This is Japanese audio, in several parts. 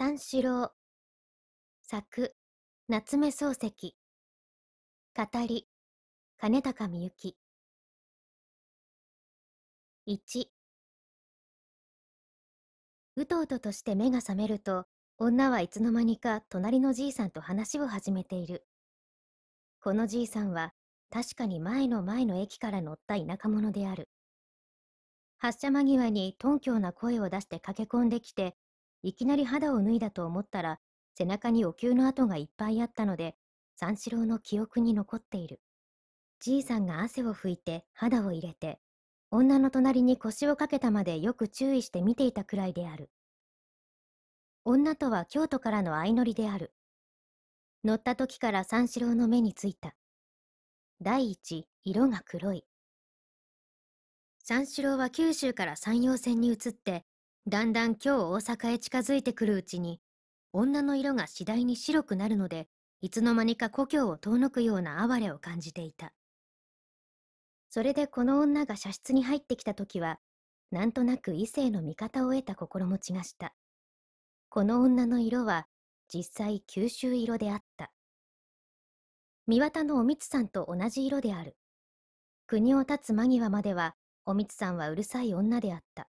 三四郎作夏目漱石語り金高みゆき1うとうととして目が覚めると女はいつの間にか隣のじいさんと話を始めているこのじいさんは確かに前の前の駅から乗った田舎者である発車間際に頓強な声を出して駆け込んできていきなり肌を脱いだと思ったら、背中にお灸の跡がいっぱいあったので、三四郎の記憶に残っている。じいさんが汗を拭いて肌を入れて、女の隣に腰をかけたまでよく注意して見ていたくらいである。女とは京都からの相乗りである。乗った時から三四郎の目についた。第一、色が黒い。三四郎は九州から山陽線に移って、だんだん今日大阪へ近づいてくるうちに、女の色が次第に白くなるので、いつの間にか故郷を遠のくような哀れを感じていた。それでこの女が射室に入ってきた時は、なんとなく異性の味方を得た心持ちがした。この女の色は、実際九州色であった。三綿のおみつさんと同じ色である。国を立つ間際までは、おみつさんはうるさい女であった。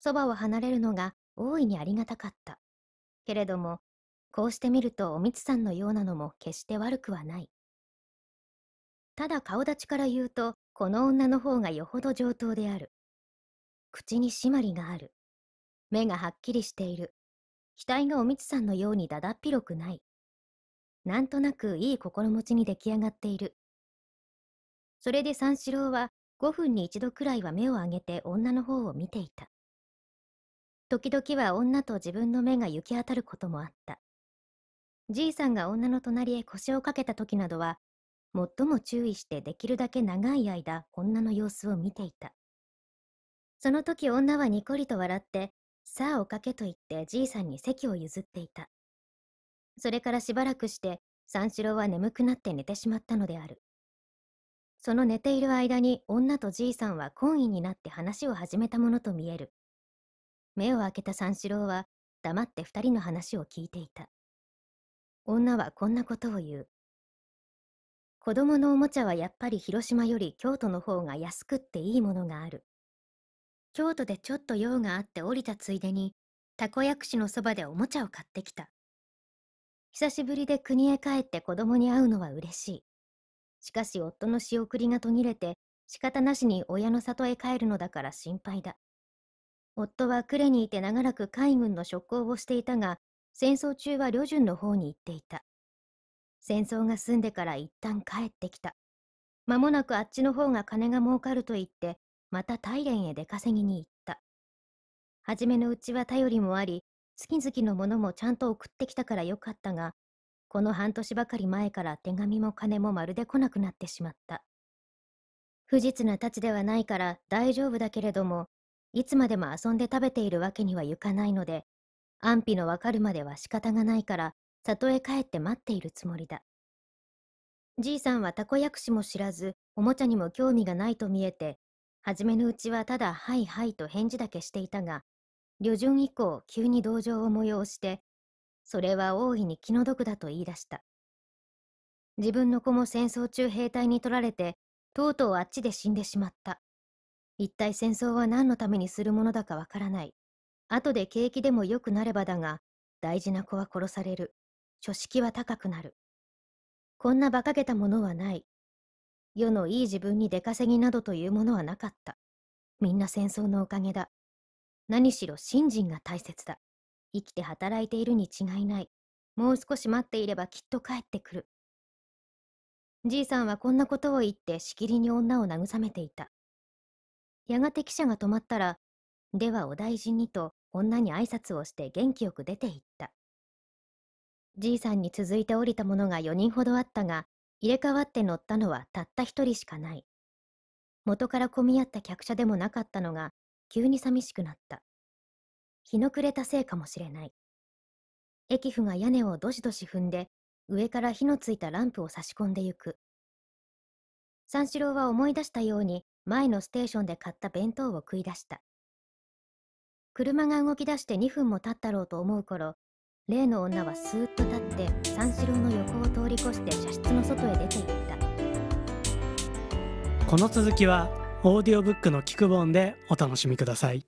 そばを離れるのが大いにありがたかった。けれども、こうしてみるとおみつさんのようなのも決して悪くはない。ただ顔立ちから言うと、この女の方がよほど上等である。口に締まりがある。目がはっきりしている。額がおみつさんのようにだだっぴろくない。なんとなくいい心持ちに出来上がっている。それで三四郎は5分に一度くらいは目を上げて女の方を見ていた。時々は女と自分の目が行き当たることもあった。じいさんが女の隣へ腰をかけた時などは、最も注意してできるだけ長い間女の様子を見ていた。その時女はニコリと笑って、さあおかけと言ってじいさんに席を譲っていた。それからしばらくして三四郎は眠くなって寝てしまったのである。その寝ている間に女とじいさんは懇意になって話を始めたものと見える。目を開けた三四郎は黙って二人の話を聞いていた。女はこんなことを言う。子供のおもちゃはやっぱり広島より京都の方が安くっていいものがある。京都でちょっと用があって降りたついでに、たこ焼くしのそばでおもちゃを買ってきた。久しぶりで国へ帰って子供に会うのは嬉しい。しかし夫の仕送りが途切れて仕方なしに親の里へ帰るのだから心配だ。夫は呉にいて長らく海軍の職行をしていたが、戦争中は旅順の方に行っていた。戦争が済んでから一旦帰ってきた。間もなくあっちの方が金が儲かると言って、また大連へ出稼ぎに行った。初めのうちは頼りもあり、月々のものもちゃんと送ってきたからよかったが、この半年ばかり前から手紙も金もまるで来なくなってしまった。不実な立ちではないから大丈夫だけれども、いつまでも遊んで食べているわけにはいかないので、安否のわかるまでは仕方がないから、里へ帰って待っているつもりだ。じいさんはたこ焼くしも知らず、おもちゃにも興味がないと見えて、初めのうちはただはいはいと返事だけしていたが、旅順以降急に同情を催して、それは大いに気の毒だと言い出した。自分の子も戦争中兵隊に取られて、とうとうあっちで死んでしまった。一体戦争は何のためにするものだかわからない。後で景気でも良くなればだが、大事な子は殺される。書式は高くなる。こんな馬鹿げたものはない。世のいい自分に出稼ぎなどというものはなかった。みんな戦争のおかげだ。何しろ信心が大切だ。生きて働いているに違いない。もう少し待っていればきっと帰ってくる。じいさんはこんなことを言ってしきりに女を慰めていた。やがて汽車が止まったら、ではお大事にと女に挨拶をして元気よく出て行った。じいさんに続いて降りた者が4人ほどあったが、入れ替わって乗ったのはたった1人しかない。元から混み合った客車でもなかったのが、急に寂しくなった。日の暮れたせいかもしれない。駅夫が屋根をどしどし踏んで、上から火のついたランプを差し込んでゆく。三四郎は思い出したように、前のステーションで買った弁当を食い出した。車が動き出して2分も経ったろうと思う頃、例の女はスーッと立って三四郎の横を通り越して車室の外へ出ていった。この続きは、オーディオブックの聞く本でお楽しみください。